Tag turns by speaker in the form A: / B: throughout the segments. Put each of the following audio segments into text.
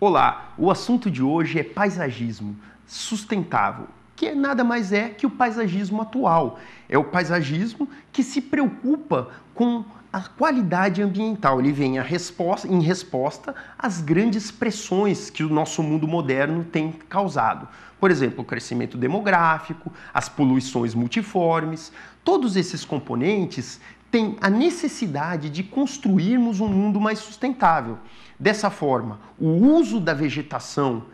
A: Olá, o assunto de hoje é paisagismo sustentável, que nada mais é que o paisagismo atual. É o paisagismo que se preocupa com a qualidade ambiental. Ele vem resposta, em resposta às grandes pressões que o nosso mundo moderno tem causado. Por exemplo, o crescimento demográfico, as poluições multiformes, todos esses componentes tem a necessidade de construirmos um mundo mais sustentável. Dessa forma, o uso da vegetação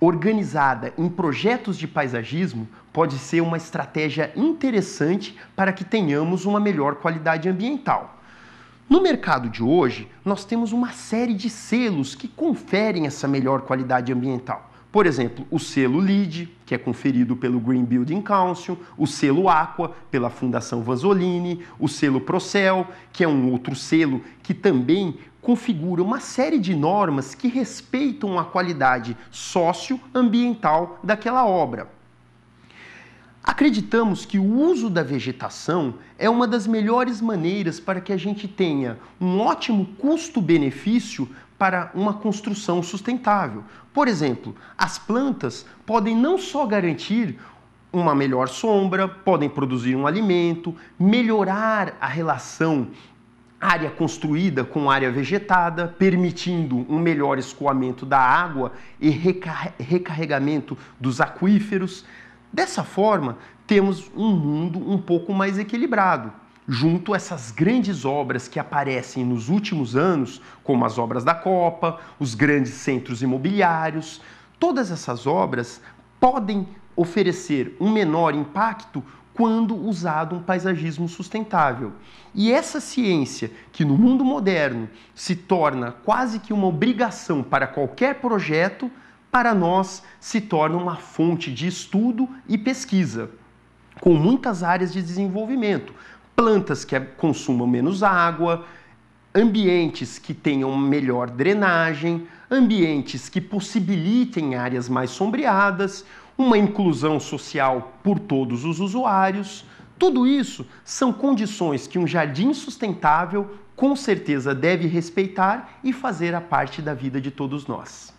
A: organizada em projetos de paisagismo pode ser uma estratégia interessante para que tenhamos uma melhor qualidade ambiental. No mercado de hoje, nós temos uma série de selos que conferem essa melhor qualidade ambiental. Por exemplo, o selo LEED, que é conferido pelo Green Building Council, o selo Aqua, pela Fundação Vanzolini, o selo Procel, que é um outro selo que também configura uma série de normas que respeitam a qualidade socioambiental daquela obra. Acreditamos que o uso da vegetação é uma das melhores maneiras para que a gente tenha um ótimo custo-benefício para uma construção sustentável. Por exemplo, as plantas podem não só garantir uma melhor sombra, podem produzir um alimento, melhorar a relação área construída com área vegetada, permitindo um melhor escoamento da água e recarregamento dos aquíferos. Dessa forma, temos um mundo um pouco mais equilibrado junto a essas grandes obras que aparecem nos últimos anos, como as obras da Copa, os grandes centros imobiliários. Todas essas obras podem oferecer um menor impacto quando usado um paisagismo sustentável. E essa ciência, que no mundo moderno se torna quase que uma obrigação para qualquer projeto, para nós se torna uma fonte de estudo e pesquisa, com muitas áreas de desenvolvimento, plantas que consumam menos água, ambientes que tenham melhor drenagem, ambientes que possibilitem áreas mais sombreadas, uma inclusão social por todos os usuários. Tudo isso são condições que um jardim sustentável com certeza deve respeitar e fazer a parte da vida de todos nós.